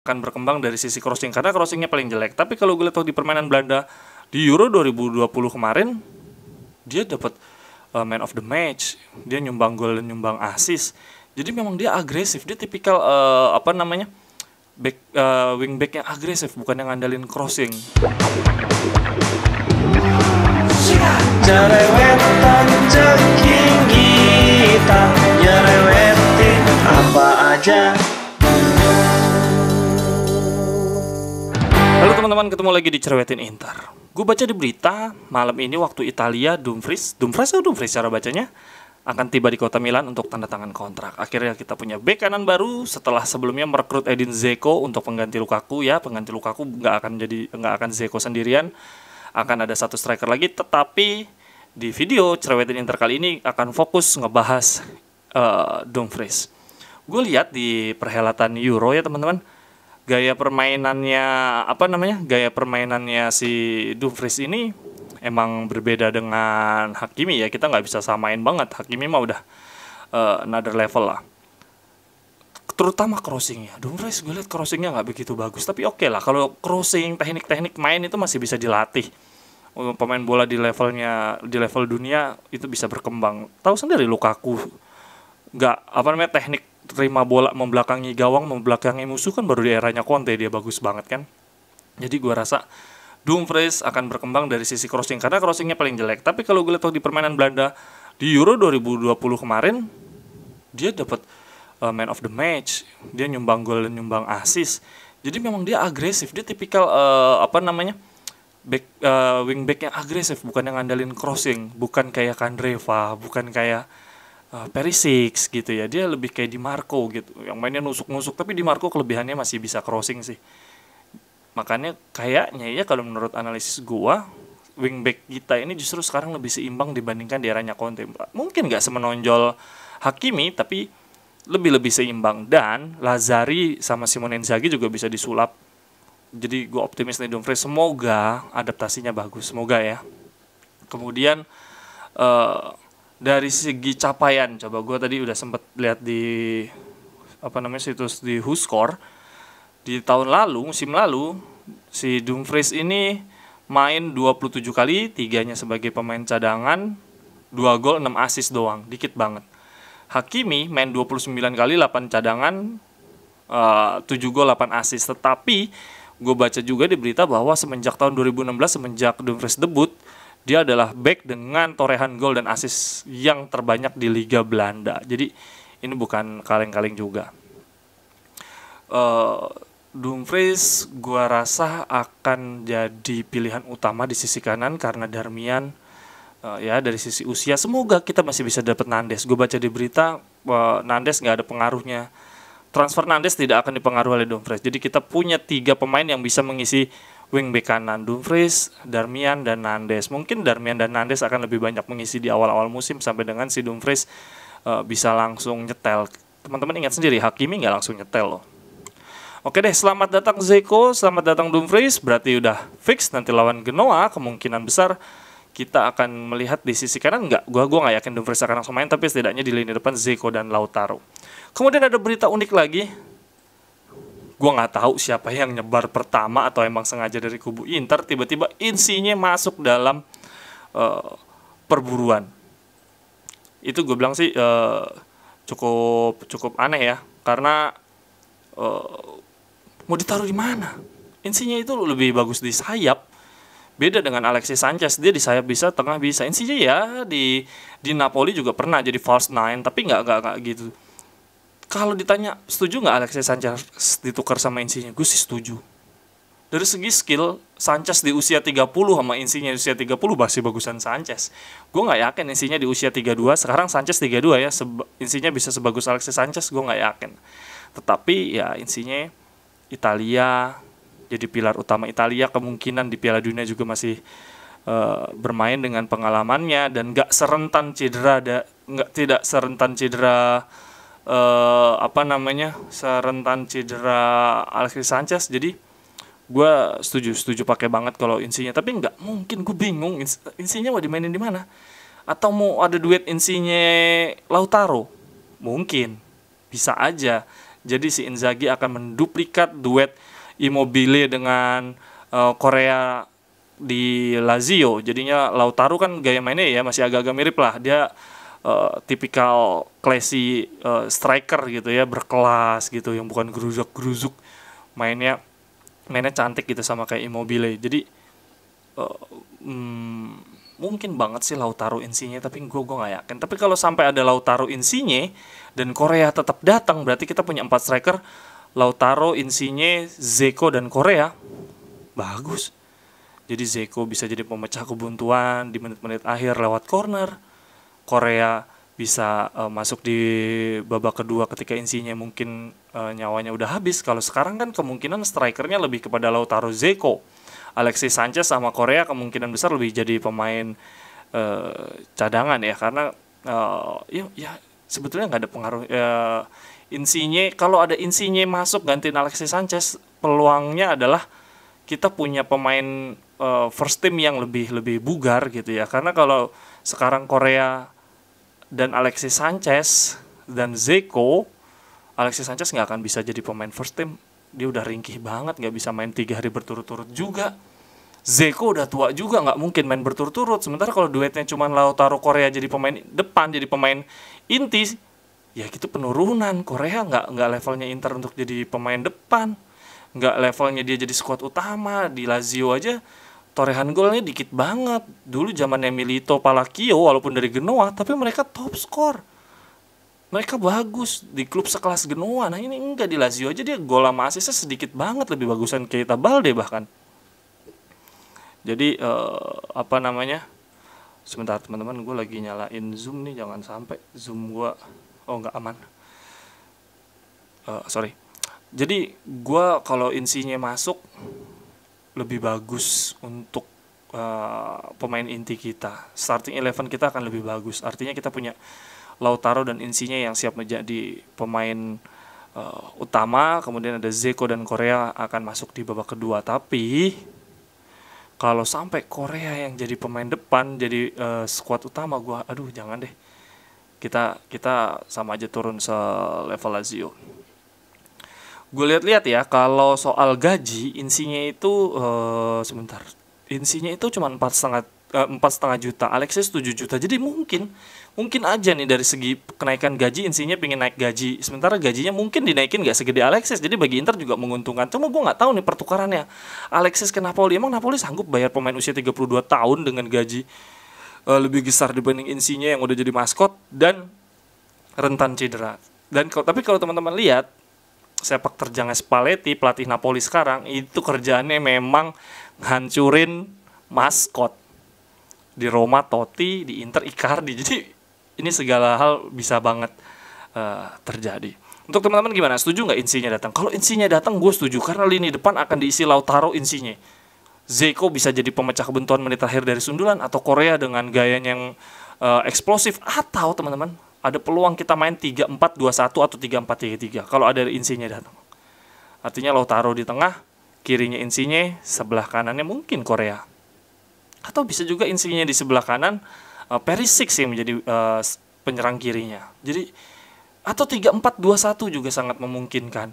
akan berkembang dari sisi crossing karena crossingnya paling jelek. Tapi kalau gue lihat di permainan Belanda di Euro 2020 kemarin dia dapat uh, man of the match, dia nyumbang gol dan nyumbang assist. Jadi memang dia agresif, dia tipikal uh, apa namanya? back uh, wingback yang agresif bukan yang ngandelin crossing. apa teman-teman, ketemu lagi di cerewetin Inter. Gue baca di berita, malam ini waktu Italia Dumfries, Dumfries atau Dumfries cara bacanya, akan tiba di kota Milan untuk tanda tangan kontrak. Akhirnya kita punya bek kanan baru setelah sebelumnya merekrut Edin Zeko untuk pengganti Lukaku ya, pengganti Lukaku nggak akan jadi nggak akan Zeko sendirian, akan ada satu striker lagi. Tetapi di video cerewetin Inter kali ini akan fokus ngebahas uh, Dumfries. Gue lihat di perhelatan Euro ya teman-teman, gaya permainannya apa namanya gaya permainannya si Dufres ini emang berbeda dengan Hakimi ya kita nggak bisa samain banget Hakimi mah udah uh, another level lah terutama crossingnya Dumfries gue liat crossingnya nggak begitu bagus tapi oke okay lah kalau crossing teknik-teknik main itu masih bisa dilatih oh, pemain bola di levelnya di level dunia itu bisa berkembang tahu sendiri Lukaku nggak apa namanya teknik terima bola membelakangi gawang, membelakangi musuh kan baru di eranya Conte dia bagus banget kan. Jadi gue rasa Dumfries akan berkembang dari sisi crossing karena crossingnya paling jelek. Tapi kalau gue lihat di permainan Belanda di Euro 2020 kemarin dia dapat uh, man of the match, dia nyumbang gol dan nyumbang assist. Jadi memang dia agresif, dia tipikal uh, apa namanya? back uh, wingback yang agresif bukan yang ngandelin crossing bukan kayak Kandreva bukan kayak uh, eh, Perisic gitu ya dia lebih kayak di Marco gitu yang mainnya nusuk-nusuk tapi di Marco kelebihannya masih bisa crossing sih makanya kayaknya ya kalau menurut analisis gua wingback kita ini justru sekarang lebih seimbang dibandingkan di eranya Conte mungkin nggak semenonjol Hakimi tapi lebih lebih seimbang dan Lazari sama Simon Inzaghi juga bisa disulap jadi gue optimis nih Dumfries semoga adaptasinya bagus semoga ya kemudian uh, dari segi capaian coba gue tadi udah sempet lihat di apa namanya situs di Huskor di tahun lalu musim lalu si Dumfries ini main 27 kali tiganya sebagai pemain cadangan 2 gol 6 asis doang dikit banget Hakimi main 29 kali 8 cadangan eh, uh, 7 gol 8 asis tetapi gue baca juga di berita bahwa semenjak tahun 2016 semenjak Dumfries debut dia adalah back dengan torehan gol dan asis yang terbanyak di Liga Belanda. Jadi ini bukan kaleng-kaleng juga. Uh, Dumfries gua rasa akan jadi pilihan utama di sisi kanan karena Darmian uh, ya dari sisi usia semoga kita masih bisa dapat Nandes. Gue baca di berita uh, Nandes nggak ada pengaruhnya. Transfer Nandes tidak akan dipengaruhi oleh Dumfries. Jadi kita punya tiga pemain yang bisa mengisi Wing kanan Dumfries, Darmian dan Nandes. Mungkin Darmian dan Nandes akan lebih banyak mengisi di awal-awal musim sampai dengan si Dumfries uh, eh, bisa langsung nyetel. Teman-teman ingat sendiri Hakimi nggak langsung nyetel loh. Oke deh, selamat datang Zeko, selamat datang Dumfries. Berarti udah fix nanti lawan Genoa kemungkinan besar kita akan melihat di sisi kanan nggak? Gua gua nggak yakin Dumfries akan langsung main, tapi setidaknya di lini depan Zeko dan Lautaro. Kemudian ada berita unik lagi gue nggak tahu siapa yang nyebar pertama atau emang sengaja dari kubu Inter tiba-tiba insinya masuk dalam uh, perburuan itu gue bilang sih uh, cukup cukup aneh ya karena uh, mau ditaruh di mana insinya itu lebih bagus di sayap beda dengan Alexis Sanchez dia di sayap bisa tengah bisa insinya ya di di Napoli juga pernah jadi false nine tapi nggak nggak gitu kalau ditanya setuju nggak Alexis Sanchez ditukar sama Insinya gue sih setuju dari segi skill Sanchez di usia 30 sama Insinya di usia 30 masih bagusan Sanchez gue nggak yakin Insinya di usia 32 sekarang Sanchez 32 ya Insinya bisa sebagus Alexis Sanchez gue nggak yakin tetapi ya Insinya Italia jadi pilar utama Italia kemungkinan di Piala Dunia juga masih uh, bermain dengan pengalamannya dan nggak serentan cedera ada nggak tidak serentan cedera uh, apa namanya serentan cedera Alexis Sanchez jadi gue setuju setuju pakai banget kalau insinya tapi nggak mungkin gue bingung insinya mau dimainin di mana atau mau ada duet insinya Lautaro mungkin bisa aja jadi si Inzaghi akan menduplikat duet Immobile dengan uh, Korea di Lazio jadinya Lautaro kan gaya mainnya ya masih agak-agak mirip lah dia uh, tipikal classy uh, striker gitu ya berkelas gitu yang bukan geruzuk geruzuk mainnya mainnya cantik gitu sama kayak Immobile jadi uh, mm, mungkin banget sih Lautaro insinya tapi gue gue nggak yakin tapi kalau sampai ada Lautaro insinya dan Korea tetap datang berarti kita punya empat striker Lautaro insinya, Zeko dan Korea bagus jadi Zeko bisa jadi pemecah kebuntuan di menit-menit akhir lewat corner Korea bisa uh, masuk di babak kedua ketika Insinya mungkin uh, nyawanya udah habis. Kalau sekarang kan kemungkinan strikernya lebih kepada Lautaro Zeko. Alexis Sanchez sama Korea kemungkinan besar lebih jadi pemain uh, cadangan ya karena uh, ya, ya sebetulnya nggak ada pengaruh uh, Insinya kalau ada Insinya masuk gantiin Alexis Sanchez peluangnya adalah kita punya pemain uh, first team yang lebih lebih bugar gitu ya karena kalau sekarang Korea dan Alexis Sanchez dan Zeko Alexis Sanchez nggak akan bisa jadi pemain first team dia udah ringkih banget nggak bisa main tiga hari berturut-turut juga Zeko udah tua juga nggak mungkin main berturut-turut sementara kalau duetnya cuma Lautaro Korea jadi pemain depan jadi pemain inti ya gitu penurunan Korea nggak nggak levelnya Inter untuk jadi pemain depan nggak levelnya dia jadi squad utama di Lazio aja torehan golnya dikit banget. Dulu zamannya Milito, Palakio walaupun dari Genoa, tapi mereka top score. Mereka bagus di klub sekelas Genoa. Nah ini enggak di Lazio aja dia gol sama asisnya sedikit banget lebih bagusan Keita Balde bahkan. Jadi uh, apa namanya? Sebentar teman-teman, gue lagi nyalain zoom nih, jangan sampai zoom gue oh nggak aman. Uh, sorry. Jadi gue kalau insinya masuk lebih bagus untuk uh, pemain inti kita. Starting eleven kita akan lebih bagus. Artinya kita punya Lautaro dan Insinya yang siap menjadi pemain uh, utama. Kemudian ada Zeko dan Korea akan masuk di babak kedua. Tapi kalau sampai Korea yang jadi pemain depan jadi uh, eh, skuad utama gue aduh jangan deh kita kita sama aja turun se level Lazio gue lihat-lihat ya kalau soal gaji insinya itu uh, sebentar insinya itu cuma empat setengah eh, empat setengah juta Alexis 7 juta jadi mungkin mungkin aja nih dari segi kenaikan gaji insinya pengen naik gaji sementara gajinya mungkin dinaikin nggak segede Alexis jadi bagi Inter juga menguntungkan cuma gue nggak tahu nih pertukarannya Alexis ke Napoli emang Napoli sanggup bayar pemain usia 32 tahun dengan gaji uh, lebih besar dibanding insinya yang udah jadi maskot dan rentan cedera dan kalau tapi kalau teman-teman lihat sepak terjangnya Spalletti pelatih Napoli sekarang itu kerjaannya memang ngancurin maskot di Roma Totti di Inter Icardi jadi ini segala hal bisa banget uh, terjadi untuk teman-teman gimana setuju nggak insinya datang kalau insinya datang gue setuju karena lini depan akan diisi Lautaro insinya Zeko bisa jadi pemecah kebuntuan menit terakhir dari sundulan atau Korea dengan gayanya yang uh, eksplosif atau teman-teman ada peluang kita main 3-4-2-1 atau 3-4-3-3 kalau ada insinya datang. Artinya lo taruh di tengah, kirinya insinya, sebelah kanannya mungkin Korea. Atau bisa juga insinya di sebelah kanan, uh, Perisic sih menjadi uh, penyerang kirinya. Jadi atau 3-4-2-1 juga sangat memungkinkan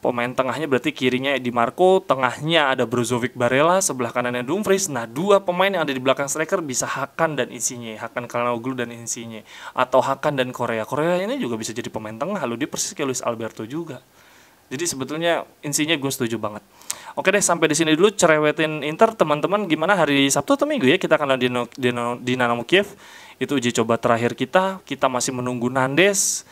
Pemain tengahnya berarti kirinya Di Marco, tengahnya ada Brozovic Barella, sebelah kanannya Dumfries. Nah, dua pemain yang ada di belakang striker bisa Hakan dan Insigne, Hakan Kalanoglu dan Insigne atau Hakan dan Korea. Korea ini juga bisa jadi pemain tengah Lalu dia persis kayak Luis Alberto juga. Jadi sebetulnya Insigne gue setuju banget. Oke deh, sampai di sini dulu cerewetin Inter teman-teman gimana hari Sabtu atau Minggu ya kita akan di di Dinamo Kiev. Itu uji coba terakhir kita. Kita masih menunggu Nandes.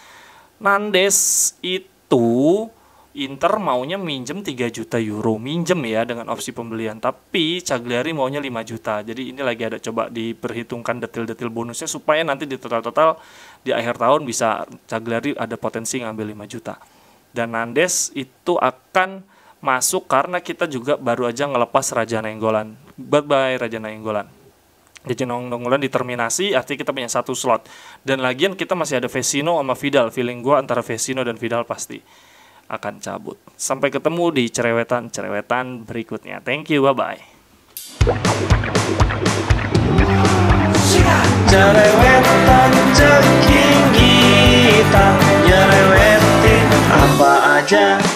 Nandes itu Inter maunya minjem 3 juta euro minjem ya dengan opsi pembelian tapi Cagliari maunya 5 juta jadi ini lagi ada coba diperhitungkan detail-detail bonusnya supaya nanti di total-total di akhir tahun bisa Cagliari ada potensi ngambil 5 juta dan Nandes itu akan masuk karena kita juga baru aja ngelepas Raja Nainggolan bye bye Raja Nainggolan Raja di diterminasi artinya kita punya satu slot dan lagian kita masih ada Vesino sama Vidal feeling gue antara Vesino dan Vidal pasti akan cabut. Sampai ketemu di cerewetan-cerewetan berikutnya. Thank you, bye-bye. Cerewetan ceking kita nyerewetin apa aja